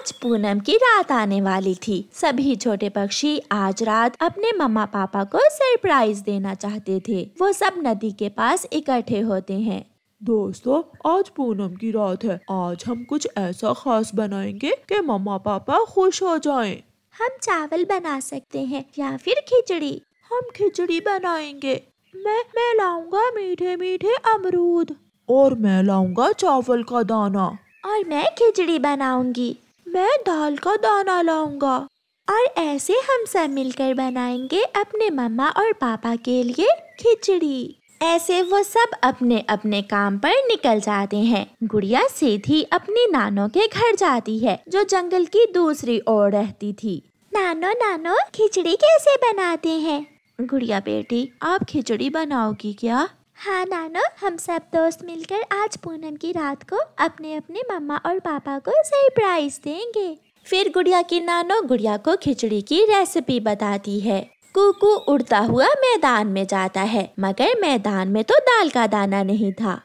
आज पूनम की रात आने वाली थी सभी छोटे पक्षी आज रात अपने मम्मा पापा को सरप्राइज देना चाहते थे वो सब नदी के पास इकट्ठे होते हैं दोस्तों आज पूनम की रात है आज हम कुछ ऐसा खास बनाएंगे कि मम्मा पापा खुश हो जाएं। हम चावल बना सकते हैं या फिर खिचड़ी हम खिचड़ी बनाएंगे मैं मैं लाऊंगा मीठे मीठे अमरूद और मैं लाऊंगा चावल का दाना और मैं खिचड़ी बनाऊंगी मैं दाल का दाना लाऊंगा और ऐसे हम सब मिलकर बनाएंगे अपने मम्मा और पापा के लिए खिचड़ी ऐसे वो सब अपने अपने काम पर निकल जाते हैं गुड़िया सीधी अपनी नानो के घर जाती है जो जंगल की दूसरी ओर रहती थी नानो नानो खिचड़ी कैसे बनाते हैं गुड़िया बेटी आप खिचड़ी बनाओगी क्या हाँ नानो हम सब दोस्त मिलकर आज पूनम की रात को अपने अपने मम्मा और पापा को सरप्राइज देंगे फिर गुड़िया की नानो गुड़िया को खिचड़ी की रेसिपी बताती है कुकू उड़ता हुआ मैदान में जाता है मगर मैदान में तो दाल का दाना नहीं था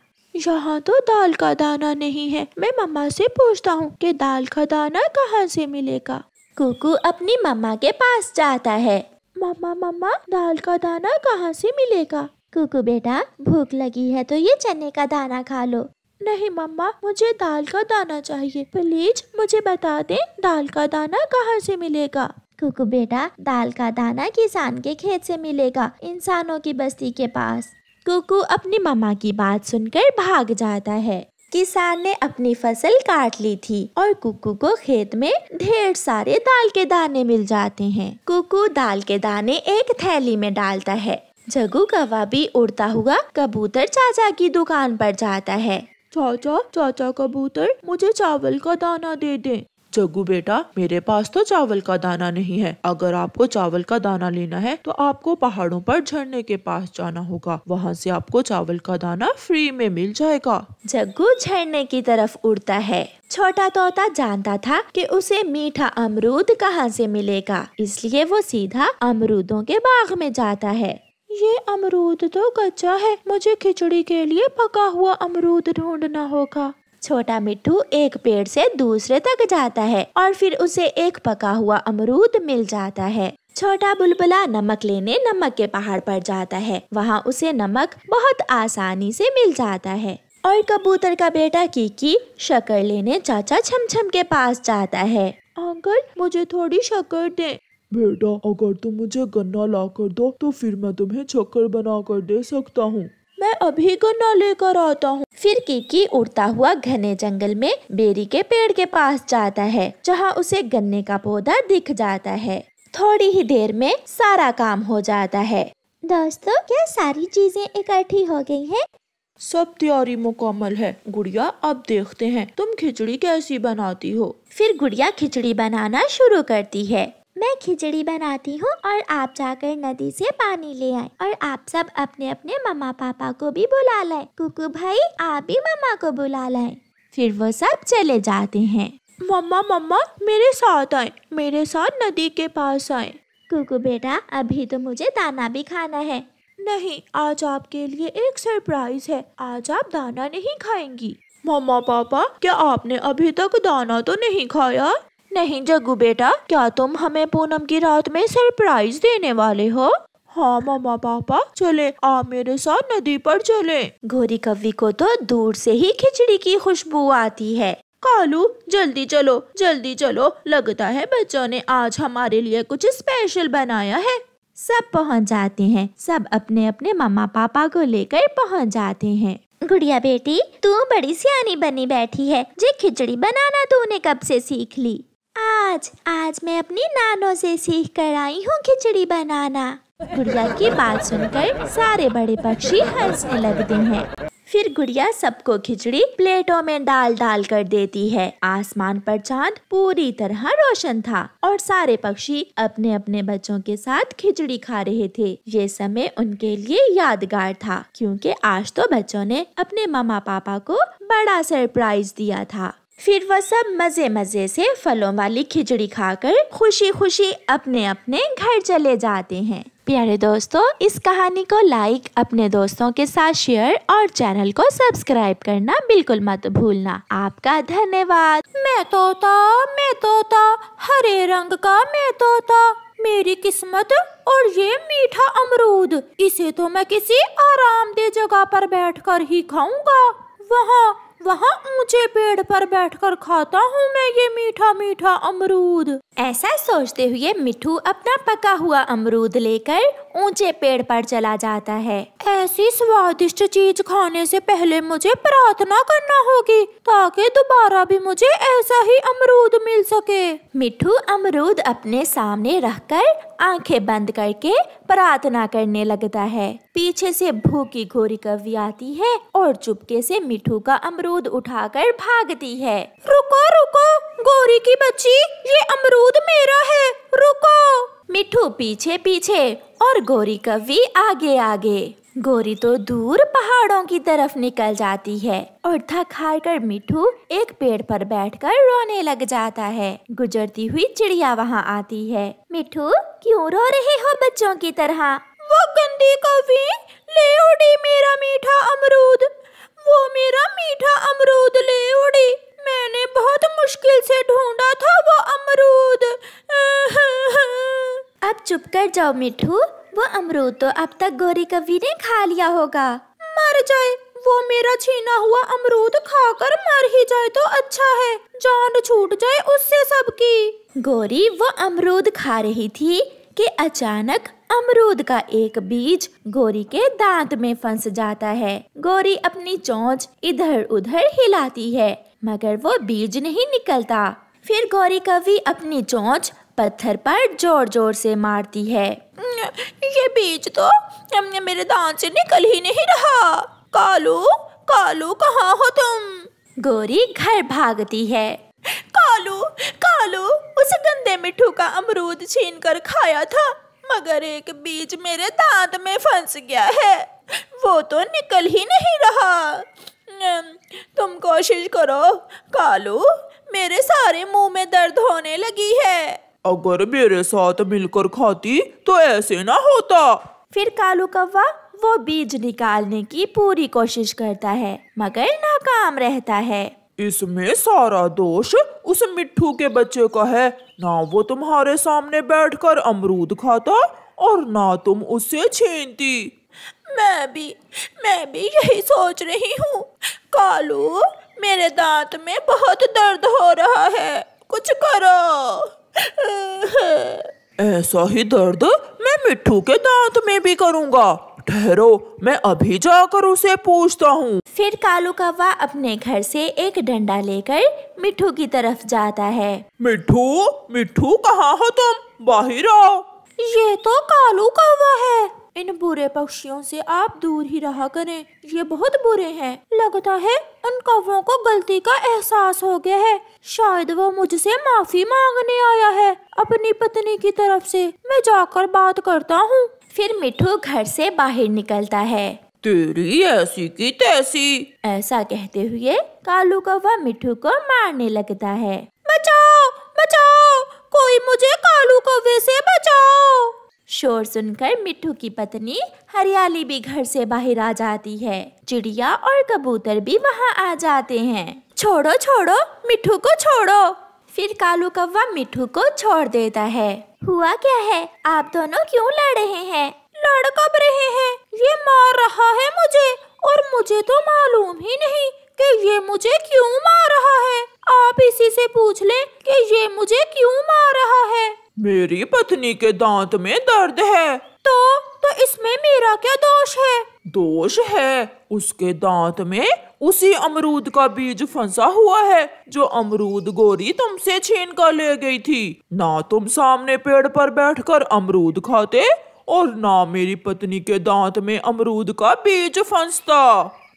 यहाँ तो दाल का दाना नहीं है मैं मम्मा से पूछता हूँ कि दाल का दाना कहाँ से मिलेगा कुकू अपनी मम्मा के पास जाता है मम्मा मम्मा दाल का दाना कहाँ से मिलेगा कुकू बेटा भूख लगी है तो ये चने का दाना खा लो नहीं मम्मा मुझे दाल का दाना चाहिए प्लीज मुझे बता दे दाल का दाना कहाँ से मिलेगा कुकू बेटा दाल का दाना किसान के खेत से मिलेगा इंसानों की बस्ती के पास कुकू अपनी मम्मा की बात सुनकर भाग जाता है किसान ने अपनी फसल काट ली थी और कुकू को खेत में ढेर सारे दाल के दाने मिल जाते हैं कुकू दाल के दाने एक थैली में डालता है जगू कवा भी उड़ता हुआ कबूतर चाचा की दुकान पर जाता है चाचा चाचा कबूतर मुझे चावल का दाना दे दे जगू बेटा मेरे पास तो चावल का दाना नहीं है अगर आपको चावल का दाना लेना है तो आपको पहाड़ों पर झरने के पास जाना होगा वहाँ से आपको चावल का दाना फ्री में मिल जाएगा जग्गू झरने की तरफ उड़ता है छोटा तोता जानता था कि उसे मीठा अमरूद कहाँ से मिलेगा इसलिए वो सीधा अमरूदों के बाग में जाता है ये अमरूद तो कच्चा है मुझे खिचड़ी के लिए पका हुआ अमरूद ढूंढना होगा छोटा मिट्टू एक पेड़ से दूसरे तक जाता है और फिर उसे एक पका हुआ अमरूद मिल जाता है छोटा बुलबुला नमक लेने नमक के पहाड़ पर जाता है वहाँ उसे नमक बहुत आसानी से मिल जाता है और कबूतर का बेटा कीकी शक्कर लेने चाचा छमछम के पास जाता है अंकल मुझे थोड़ी शक्कर दे बेटा अगर तुम मुझे गन्ना ला कर दो तो फिर मैं तुम्हें चक्कर बना कर दे सकता हूँ मैं अभी गन्ना लेकर आता हूँ फिर कीकी उड़ता हुआ घने जंगल में बेरी के पेड़ के पास जाता है जहाँ उसे गन्ने का पौधा दिख जाता है थोड़ी ही देर में सारा काम हो जाता है दोस्तों क्या सारी चीजें इकट्ठी हो गई हैं? सब तैयारी मुकम्मल है गुड़िया अब देखते हैं तुम खिचड़ी कैसी बनाती हो फिर गुड़िया खिचड़ी बनाना शुरू करती है मैं खिचड़ी बनाती हूँ और आप जाकर नदी से पानी ले आए और आप सब अपने अपने मम्मा पापा को भी बुला लाए कुकू भाई आप भी मम्मा को बुला लाए फिर वो सब चले जाते हैं मम्मा मम्मा मेरे साथ आए मेरे साथ नदी के पास आए कुकू बेटा अभी तो मुझे दाना भी खाना है नहीं आज आपके लिए एक सरप्राइज है आज आप दाना नहीं खाएंगी मम्मा पापा क्या आपने अभी तक दाना तो नहीं खाया नहीं जग्गू बेटा क्या तुम हमें पूनम की रात में सरप्राइज देने वाले हो हाँ मामा पापा चले आप मेरे साथ नदी पर चले घोरी कवि को तो दूर से ही खिचड़ी की खुशबू आती है कालू जल्दी चलो जल्दी चलो लगता है बच्चों ने आज हमारे लिए कुछ स्पेशल बनाया है सब पहुँच जाते हैं सब अपने अपने मामा पापा को लेकर पहुँच जाते हैं गुड़िया बेटी तू बड़ी सियानी बनी बैठी है जी खिचड़ी बनाना तूने कब से सीख ली आज आज मैं अपनी नानों से सीख कर आई हूँ खिचड़ी बनाना गुड़िया की बात सुनकर सारे बड़े पक्षी हंसने लगते हैं फिर गुड़िया सबको खिचड़ी प्लेटों में डाल डाल कर देती है आसमान पर चांद पूरी तरह रोशन था और सारे पक्षी अपने अपने बच्चों के साथ खिचड़ी खा रहे थे ये समय उनके लिए यादगार था क्योंकि आज तो बच्चों ने अपने मामा पापा को बड़ा सरप्राइज दिया था फिर वह सब मज़े मज़े से फलों वाली खिचड़ी खाकर खुशी खुशी अपने अपने घर चले जाते हैं प्यारे दोस्तों इस कहानी को लाइक अपने दोस्तों के साथ शेयर और चैनल को सब्सक्राइब करना बिल्कुल मत भूलना आपका धन्यवाद मैं तोता मैं तोता हरे रंग का मैं तोता मेरी किस्मत और ये मीठा अमरूद इसे तो मैं किसी आरामदेह जगह पर बैठकर ही खाऊंगा वहाँ वहाँ ऊंचे पेड़ पर बैठकर खाता हूँ मैं ये मीठा मीठा अमरूद ऐसा सोचते हुए मिठू अपना पका हुआ अमरूद लेकर ऊंचे पेड़ पर चला जाता है ऐसी स्वादिष्ट चीज खाने से पहले मुझे प्रार्थना करना होगी ताकि दोबारा भी मुझे ऐसा ही अमरूद मिल सके मिठू अमरूद अपने सामने रखकर आंखें बंद करके प्रार्थना करने लगता है पीछे से भूखी घोरी कवि आती है और चुपके से मिठू का अमरूद उठाकर भागती है रुको रुको गोरी की बच्ची ये अमरूद मेरा है रुको मिठू पीछे पीछे और गोरी भी आगे आगे गोरी तो दूर पहाड़ों की तरफ निकल जाती है और थक हार कर मिठू एक पेड़ पर बैठकर रोने लग जाता है गुजरती हुई चिड़िया वहाँ आती है मिठू क्यों रो रहे हो बच्चों की तरह वो गंदी कवि ले उड़ी मेरा मीठा अमरूद वो मेरा मीठा अमरूद ले उड़ी मैंने बहुत मुश्किल से ढूंढा था वो अमरूद अब चुप कर जाओ मिठू वो अमरूद तो अब तक गौरी कवि ने खा लिया होगा मर जाए वो मेरा छीना हुआ अमरूद खाकर मर ही जाए तो अच्छा है जान छूट जाए उससे सबकी गौरी वो अमरूद खा रही थी कि अचानक अमरूद का एक बीज गोरी के दांत में फंस जाता है गोरी अपनी चोंच इधर उधर हिलाती है मगर वो बीज नहीं निकलता फिर गौरी कवि अपनी चोंच पत्थर पर जोर जोर से मारती है ये बीज तो हमने मेरे दांत से निकल ही नहीं रहा कालू कालू कहाँ हो तुम गोरी घर भागती है कालू कालू उस गंदे मिठू का अमरूद छीन कर खाया था मगर एक बीज मेरे दांत में फंस गया है वो तो निकल ही नहीं रहा तुम कोशिश करो कालू मेरे सारे मुंह में दर्द होने लगी है अगर मेरे साथ मिलकर खाती तो ऐसे ना होता फिर कालू कौवा वो बीज निकालने की पूरी कोशिश करता है मगर नाकाम रहता है इसमें सारा दोष उस मिट्ठू के बच्चे का है ना वो तुम्हारे सामने बैठकर अमरूद खाता और ना तुम उसे छीनती मैं भी मैं भी यही सोच रही हूँ कालू मेरे दांत में बहुत दर्द हो रहा है कुछ करो ऐसा ही दर्द मैं मिट्टू के दांत में भी करूँगा ठहरो मैं अभी जाकर उसे पूछता हूँ फिर कालू कौवा अपने घर से एक डंडा लेकर मिट्टू की तरफ जाता है मिट्टू मिट्टू कहाँ हो तुम बाहर आओ ये तो कालू कौवा है इन बुरे पक्षियों से आप दूर ही रहा करें ये बहुत बुरे हैं लगता है उन कौवों को गलती का एहसास हो गया है शायद वो मुझसे माफी मांगने आया है अपनी पत्नी की तरफ से मैं जाकर बात करता हूँ फिर मिठू घर से बाहर निकलता है तेरी ऐसी की तैसी ऐसा कहते हुए कालू कौवा मिठू को मारने लगता है बचाओ बचाओ कोई मुझे का... शोर सुनकर मिट्टू की पत्नी हरियाली भी घर से बाहर आ जाती है चिड़िया और कबूतर भी वहाँ आ जाते हैं छोड़ो छोड़ो मिट्टू को छोड़ो फिर कालू कौवा मिट्टू को छोड़ देता है हुआ क्या है आप दोनों क्यों लड़ रहे हैं लड़ कब रहे हैं ये मार रहा है मुझे और मुझे तो मालूम ही नहीं कि ये मुझे क्यों मार रहा है आप इसी से पूछ ले कि ये मुझे क्यों मार रहा है मेरी पत्नी के दांत में दर्द है तो तो इसमें मेरा क्या दोष है दोष है उसके दांत में उसी अमरूद का बीज फंसा हुआ है जो अमरूद गोरी तुमसे छीन कर ले गई थी ना तुम सामने पेड़ पर बैठकर अमरूद खाते और ना मेरी पत्नी के दांत में अमरूद का बीज फंसता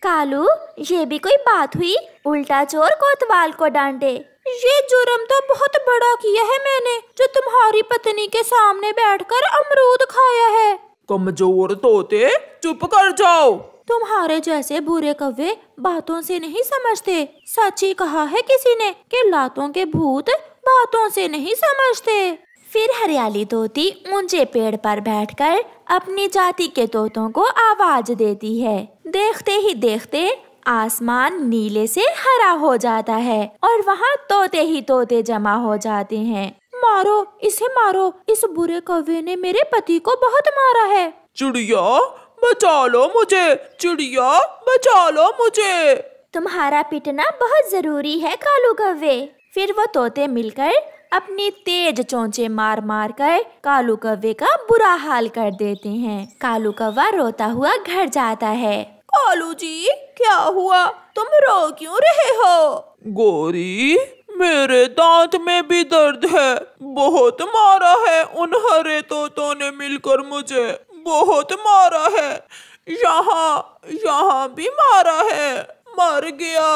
कालू ये भी कोई बात हुई उल्टा चोर कोतवाल को डांटे ये जुर्म तो बहुत बड़ा किया है मैंने जो तुम्हारी पत्नी के सामने बैठकर अमरूद खाया है कमजोर तोते चुप कर जाओ तुम्हारे जैसे बुरे कव्वे बातों से नहीं समझते सच ही कहा है किसी ने कि लातों के भूत बातों से नहीं समझते फिर हरियाली तोती ऊंचे पेड़ पर बैठकर अपनी जाति के तोतों को आवाज देती है देखते ही देखते आसमान नीले से हरा हो जाता है और वहाँ तोते ही तोते जमा हो जाते हैं मारो इसे मारो इस बुरे कौवे ने मेरे पति को बहुत मारा है चिड़िया बचा लो मुझे चिड़िया बचा लो मुझे तुम्हारा पिटना बहुत जरूरी है कालू कौवे फिर वो तोते मिलकर अपने तेज चोंचे मार मार कर कालू कव्वे का बुरा हाल कर देते हैं कालू कव्वा रोता हुआ घर जाता है कालू जी क्या हुआ तुम रो क्यों रहे हो गोरी मेरे दांत में भी दर्द है बहुत मारा है उन हरे तोतों ने मिलकर मुझे बहुत मारा है यहाँ यहाँ भी मारा है मर गया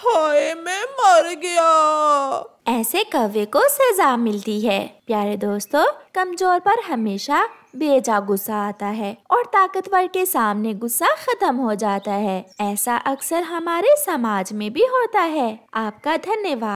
हाय मैं मर गया ऐसे कव्य को सजा मिलती है प्यारे दोस्तों कमजोर पर हमेशा बेजा गुस्सा आता है और ताकतवर के सामने गुस्सा खत्म हो जाता है ऐसा अक्सर हमारे समाज में भी होता है आपका धन्यवाद